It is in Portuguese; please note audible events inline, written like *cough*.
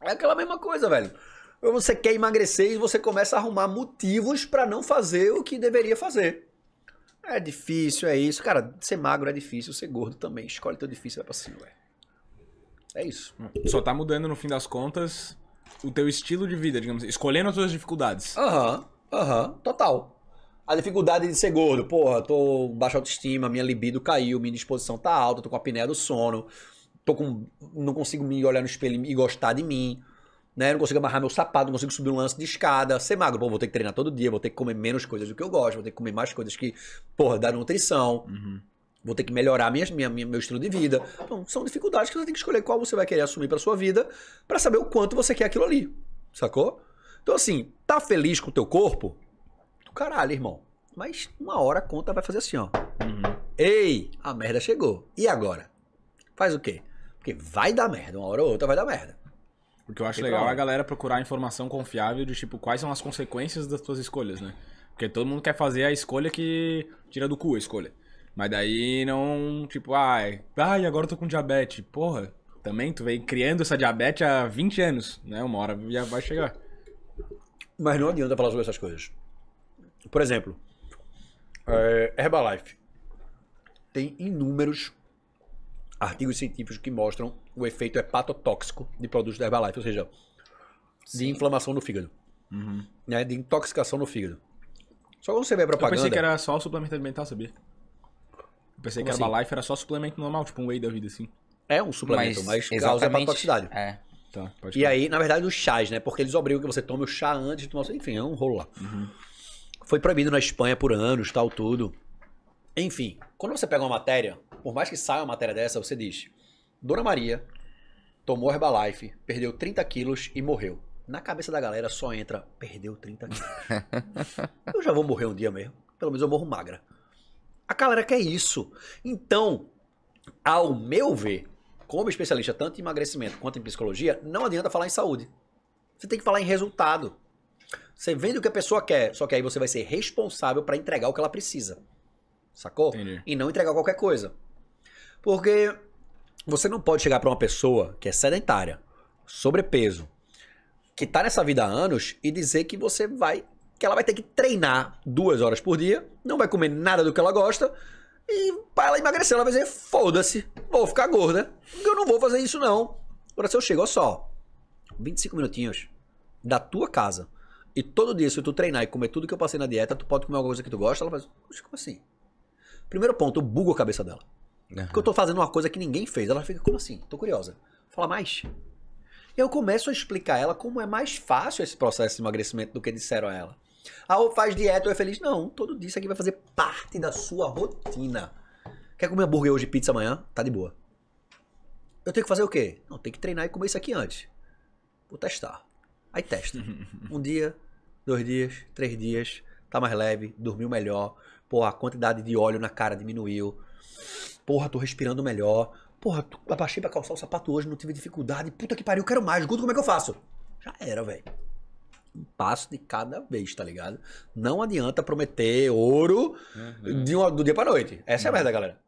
É aquela mesma coisa, velho. Você quer emagrecer e você começa a arrumar motivos para não fazer o que deveria fazer. É difícil, é isso. Cara, ser magro é difícil, ser gordo também. Escolhe teu difícil, vai pra cima, velho. É isso. Hum. Só tá mudando, no fim das contas, o teu estilo de vida, digamos assim. Escolhendo as tuas dificuldades. Aham, uhum, aham, uhum, total. A dificuldade de ser gordo, porra, tô baixa autoestima, minha libido caiu, minha disposição tá alta, tô com a apneia do sono, tô com, não consigo me olhar no espelho e gostar de mim, né? Não consigo amarrar meu sapato, não consigo subir um lance de escada, ser magro. Pô, vou ter que treinar todo dia, vou ter que comer menos coisas do que eu gosto, vou ter que comer mais coisas que, porra, dá nutrição. Uhum. Vou ter que melhorar minha, minha, minha, meu estilo de vida. Então, são dificuldades que você tem que escolher qual você vai querer assumir para sua vida para saber o quanto você quer aquilo ali. Sacou? Então, assim, tá feliz com o teu corpo? Do caralho, irmão. Mas uma hora a conta vai fazer assim, ó. Uhum. Ei, a merda chegou. E agora? Faz o quê? Porque vai dar merda, uma hora ou outra vai dar merda. O que eu acho legal tá é a galera procurar informação confiável de tipo quais são as consequências das suas escolhas, né? Porque todo mundo quer fazer a escolha que tira do cu a escolha. Mas daí não, tipo, ai, ai, agora eu tô com diabetes. Porra, também tu vem criando essa diabetes há 20 anos, né? Uma hora já vai chegar. Mas não adianta falar sobre essas coisas. Por exemplo, é, Herbalife tem inúmeros artigos científicos que mostram o efeito hepatotóxico de produtos da Herbalife, ou seja, Sim. de inflamação no fígado, uhum. né, de intoxicação no fígado. Só quando você vê a propaganda... Eu pensei que era só o suplemento alimentar, sabia? Eu pensei que a assim? Herbalife assim? era só suplemento normal, tipo um whey da vida, assim. É um suplemento, mas, mas causa hepatotoxicidade. É. Tá, e aí, na verdade, os chás, né? Porque eles obrigam que você tome o chá antes de tomar... Enfim, é um rolo lá. Uhum. Foi proibido na Espanha por anos, tal, tudo. Enfim, quando você pega uma matéria, por mais que saia uma matéria dessa, você diz: Dona Maria tomou Herbalife, perdeu 30 quilos e morreu. Na cabeça da galera só entra: perdeu 30 quilos. *laughs* eu já vou morrer um dia mesmo. Pelo menos eu morro magra. A galera quer isso. Então, ao meu ver, como especialista tanto em emagrecimento quanto em psicologia, não adianta falar em saúde. Você tem que falar em resultado. Você vende o que a pessoa quer, só que aí você vai ser responsável para entregar o que ela precisa sacou? Entendi. E não entregar qualquer coisa. Porque você não pode chegar para uma pessoa que é sedentária, sobrepeso, que tá nessa vida há anos e dizer que você vai. que ela vai ter que treinar duas horas por dia, não vai comer nada do que ela gosta, e para ela emagrecer, ela vai dizer: foda-se, vou ficar gorda, eu não vou fazer isso não. Agora, se eu chego, só, 25 minutinhos da tua casa, e todo dia, se tu treinar e comer tudo que eu passei na dieta, tu pode comer alguma coisa que tu gosta, ela dizer: como assim? Primeiro ponto, eu bugo a cabeça dela. Uhum. Porque eu tô fazendo uma coisa que ninguém fez. Ela fica, como assim? Tô curiosa. Fala mais. eu começo a explicar a ela como é mais fácil esse processo de emagrecimento do que disseram a ela. Ah, ou faz dieta ou é feliz. Não, todo dia isso aqui vai fazer parte da sua rotina. Quer comer hambúrguer hoje pizza amanhã? Tá de boa. Eu tenho que fazer o quê? Não, tem que treinar e comer isso aqui antes. Vou testar. Aí testa. *laughs* Um dia, dois dias, três dias tá mais leve, dormiu melhor, porra, a quantidade de óleo na cara diminuiu, porra, tô respirando melhor, porra, abaixei pra calçar o sapato hoje, não tive dificuldade, puta que pariu, quero mais, Guto, como é que eu faço? Já era, velho. Um passo de cada vez, tá ligado? Não adianta prometer ouro uhum. de um, do dia pra noite. Essa é a uhum. merda, galera.